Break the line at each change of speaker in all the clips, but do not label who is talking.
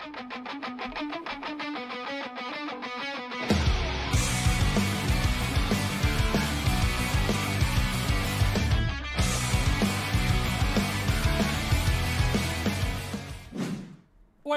フフフフフ。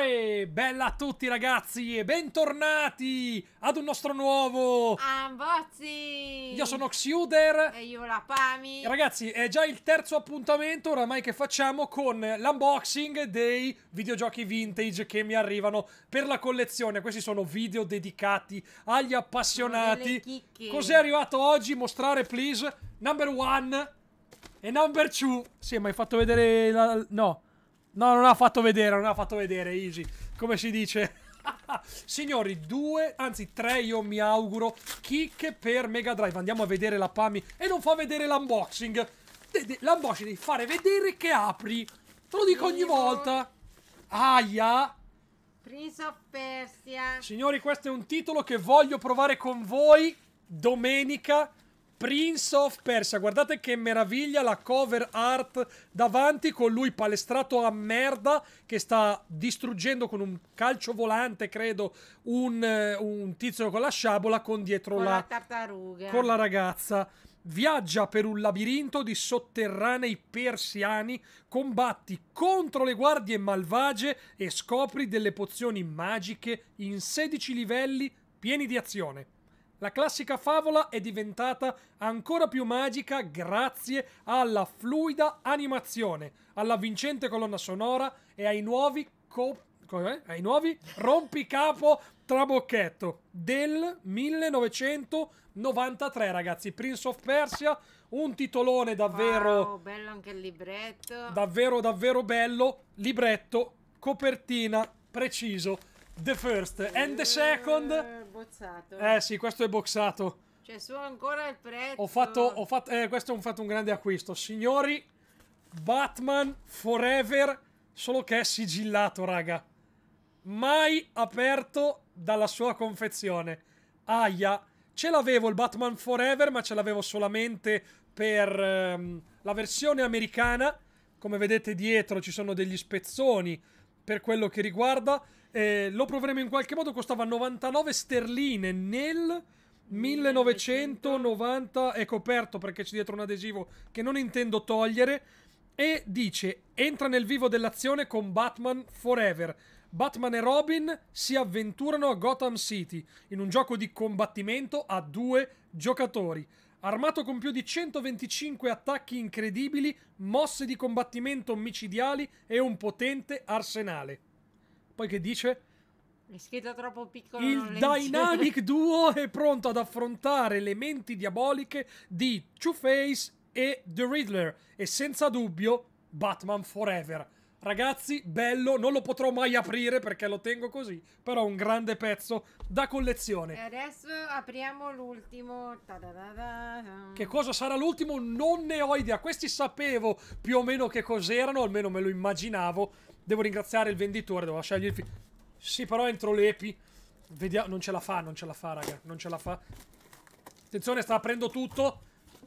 E bella a tutti ragazzi e bentornati ad un nostro nuovo Unboxing Io sono Xuder E io la Pami Ragazzi è già il terzo appuntamento oramai che facciamo con l'unboxing dei videogiochi vintage che mi arrivano per la collezione Questi sono video dedicati agli appassionati Cos'è arrivato oggi? Mostrare please Number one e number two Sì ma hai fatto vedere la... no No, non ha fatto vedere, non ha fatto vedere, Easy. Come si dice? Signori, due, anzi tre io mi auguro, kick per Mega Drive. Andiamo a vedere la PAMI. E non fa vedere l'unboxing. L'unboxing devi fare vedere che apri. Te lo dico ogni volta. Aia. Prince of Persia. Signori, questo è un titolo che voglio provare con voi domenica Prince of Persia, guardate che meraviglia la cover art davanti con lui palestrato a merda che sta distruggendo con un calcio volante, credo, un, eh, un tizio con la sciabola con dietro con la, la tartaruga. Con la ragazza. Viaggia per un labirinto di sotterranei persiani, combatti contro le guardie malvagie e scopri delle pozioni magiche in 16 livelli pieni di azione. La classica favola è diventata ancora più magica grazie alla fluida animazione, alla vincente colonna sonora e ai nuovi co- ai nuovi rompicapo trabocchetto del 1993 ragazzi Prince of Persia un titolone davvero wow, bello anche il libretto davvero davvero bello libretto copertina preciso The first and the second. Eh, bozzato. Eh sì, questo è boxato. Cioè, solo ancora il prezzo. Ho fatto, ho fatto, eh, questo è un, fatto un grande acquisto. Signori, Batman Forever, solo che è sigillato, raga. Mai aperto dalla sua confezione. Aia, ce l'avevo il Batman Forever, ma ce l'avevo solamente per ehm, la versione americana. Come vedete dietro ci sono degli spezzoni per quello che riguarda. Eh, lo proveremo in qualche modo, costava 99 sterline nel 1990, è coperto perché c'è dietro un adesivo che non intendo togliere, e dice entra nel vivo dell'azione con Batman Forever. Batman e Robin si avventurano a Gotham City in un gioco di combattimento a due giocatori armato con più di 125 attacchi incredibili, mosse di combattimento micidiali e un potente arsenale. Poi che dice? Mi scritto troppo piccolo. Il Dynamic Duo è pronto ad affrontare le menti diaboliche di Two-Face e The Riddler e senza dubbio Batman Forever. Ragazzi, bello, non lo potrò mai aprire perché lo tengo così, però un grande pezzo da collezione. E adesso apriamo l'ultimo. Che cosa sarà l'ultimo? Non ne ho idea. Questi sapevo più o meno che cos'erano, almeno me lo immaginavo. Devo ringraziare il venditore, devo scegliere il... Fi- sì, però entro l'epi. Vediamo, non ce la fa, non ce la fa, raga, non ce la fa. Attenzione, sta aprendo tutto.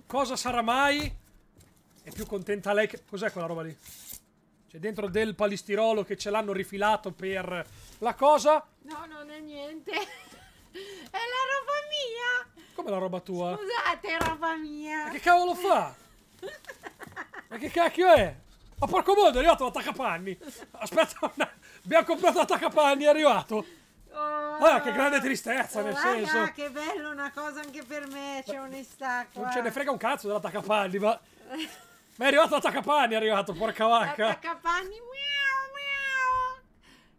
Cosa sarà mai? È più contenta lei che... Cos'è quella roba lì? C'è dentro del palistirolo che ce l'hanno rifilato per la cosa. No, non è niente. è la roba mia. Come la roba tua? Scusate, è roba mia. Ma che cavolo fa? Ma che cacchio è? Ma porco mondo, è arrivato l'attaccapanni. Aspetta, una... abbiamo comprato l'attaccapanni, è arrivato. Oh, ah, che grande tristezza, oh, nel raga, senso. che bello, una cosa anche per me, c'è onestà qua. Non ce ne frega un cazzo dell'attaccapanni, ma... Ma è arrivato Attacapani, è arrivato, porca vacca. Attacapani, miau,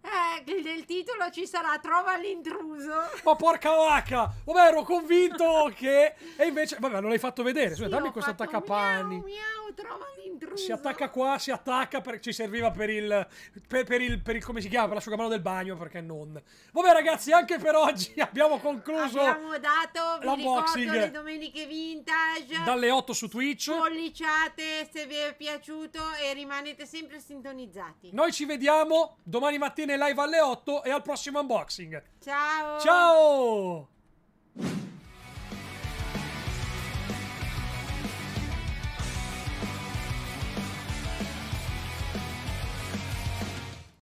miau. Eh, nel titolo ci sarà Trova l'intruso. Ma porca vacca! Vabbè, ero convinto che... E invece... Vabbè, non l'hai fatto vedere. Scusa, dammi questo Attaccapanni. Miau, miau trova l'intruso. Si attacca qua, si attacca perché ci serviva per il, per, per, il, per il come si chiama, per l'asciugamano del bagno, perché non. Vabbè ragazzi, anche per oggi abbiamo concluso Abbiamo dato, l'unboxing le domeniche vintage dalle 8 su Twitch. Polliciate se vi è piaciuto e rimanete sempre sintonizzati. Noi ci vediamo domani mattina in live alle 8 e al prossimo unboxing. Ciao! Ciao!